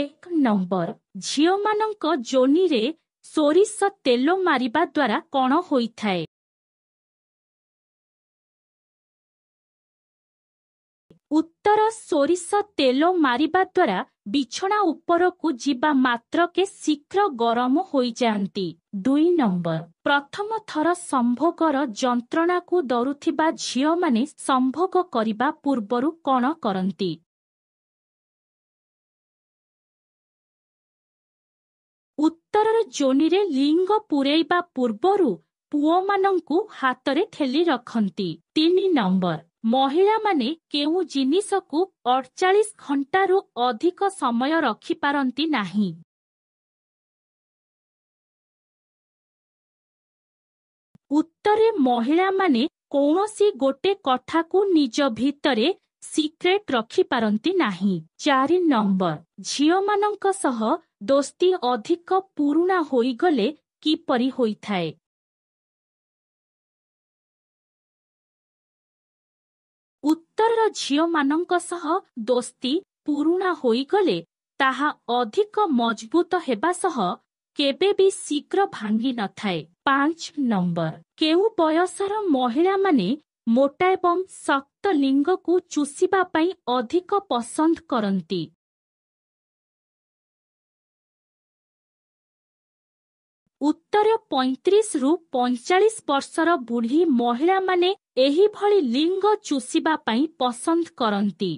ଏକ ନମ୍ବର ଝିଅମାନଙ୍କ ଜୋନିରେ ସୋରିଷ ତେଲ ମାରିବା ଦ୍ୱାରା କ'ଣ ହୋଇଥାଏ ଉତ୍ତର ସୋରିଷ ତେଲ ମାରିବା ଦ୍ୱାରା ବିଛଣା ଉପରକୁ ଯିବା ମାତ୍ରକେ ଶୀଘ୍ର ଗରମ ହୋଇଯାଆନ୍ତି ଦୁଇ ନମ୍ବର ପ୍ରଥମ ଥର ସମ୍ଭୋଗର ଯନ୍ତ୍ରଣାକୁ ଡରୁଥିବା ଝିଅମାନେ ସମ୍ଭୋଗ କରିବା ପୂର୍ବରୁ କ'ଣ କରନ୍ତି ଉତ୍ତରର ଜୋନିରେ ଲିଙ୍ଗ ପୁରେଇବା ପୂର୍ବରୁ ପୁଅମାନଙ୍କୁ ହାତରେ ଠେଲି ରଖନ୍ତି ତିନି ନମ୍ବର ମହିଳାମାନେ କେଉଁ ଜିନିଷକୁ ଅଡ଼ଚାଳିଶ ଘଣ୍ଟାରୁ ଅଧିକ ସମୟ ରଖିପାରନ୍ତି ନାହିଁ ଉତ୍ତରେ ମହିଳାମାନେ କୌଣସି ଗୋଟେ କଥାକୁ ନିଜ ଭିତରେ ସିକ୍ରେଟ୍ ରଖିପାରନ୍ତି ନାହିଁ ଚାରି ନମ୍ବର ଝିଅମାନଙ୍କ ସହ ଦୋସ୍ତି ଅଧିକ ପୁରୁଣା ହୋଇଗଲେ କିପରି ହୋଇଥାଏ ଉତ୍ତରର ଝିଅମାନଙ୍କ ସହ ଦୋସ୍ତି ପୁରୁଣା ହୋଇଗଲେ ତାହା ଅଧିକ ମଜବୁତ ହେବା ସହ କେବେ ବି ଶୀଘ୍ର ଭାଙ୍ଗି ନଥାଏ ପାଞ୍ଚ ନମ୍ବର କେଉଁ ବୟସର ମହିଳାମାନେ ମୋଟା ଏବଂ ଶକ୍ତ ଲିଙ୍ଗକୁ ଚୁଷିବା ପାଇଁ ଅଧିକ ପସନ୍ଦ କରନ୍ତି ଉତ୍ତର ପଇଁତିରିଶରୁ ପଇଁଚାଳିଶ ବର୍ଷର ବୁଢ଼ୀ ମହିଳାମାନେ ଏହିଭଳି ଲିଙ୍ଗ ଚୁଷିବା ପାଇଁ ପସନ୍ଦ କରନ୍ତି